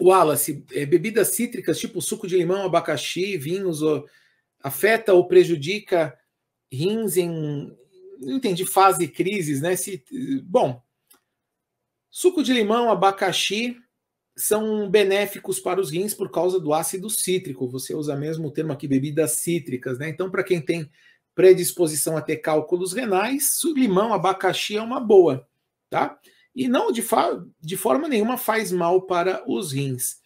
Wallace, é, bebidas cítricas tipo suco de limão, abacaxi, vinhos, ou, afeta ou prejudica rins em. Não entendi, fase crises, né? Se, bom, suco de limão, abacaxi são benéficos para os rins por causa do ácido cítrico. Você usa mesmo o termo aqui, bebidas cítricas, né? Então, para quem tem predisposição a ter cálculos renais, limão, abacaxi é uma boa, tá? E não, de, de forma nenhuma faz mal para os rins.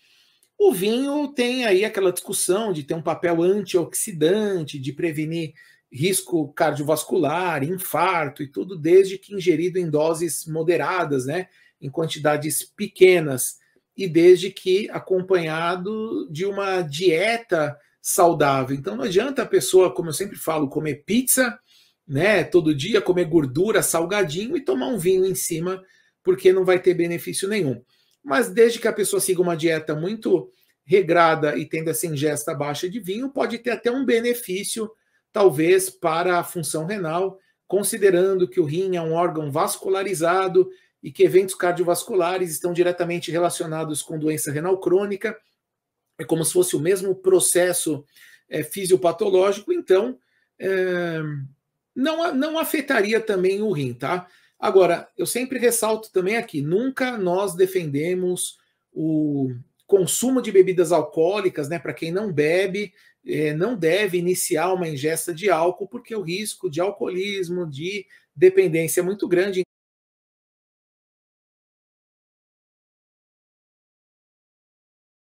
O vinho tem aí aquela discussão de ter um papel antioxidante, de prevenir risco cardiovascular, infarto e tudo, desde que ingerido em doses moderadas, né, em quantidades pequenas, e desde que acompanhado de uma dieta saudável. Então não adianta a pessoa, como eu sempre falo, comer pizza, né, todo dia, comer gordura, salgadinho e tomar um vinho em cima porque não vai ter benefício nenhum. Mas desde que a pessoa siga uma dieta muito regrada e tendo essa ingesta baixa de vinho, pode ter até um benefício, talvez, para a função renal, considerando que o rim é um órgão vascularizado e que eventos cardiovasculares estão diretamente relacionados com doença renal crônica. É como se fosse o mesmo processo é, fisiopatológico, então é, não, não afetaria também o rim, tá? Agora, eu sempre ressalto também aqui: nunca nós defendemos o consumo de bebidas alcoólicas, né? Para quem não bebe, é, não deve iniciar uma ingesta de álcool, porque o risco de alcoolismo, de dependência é muito grande.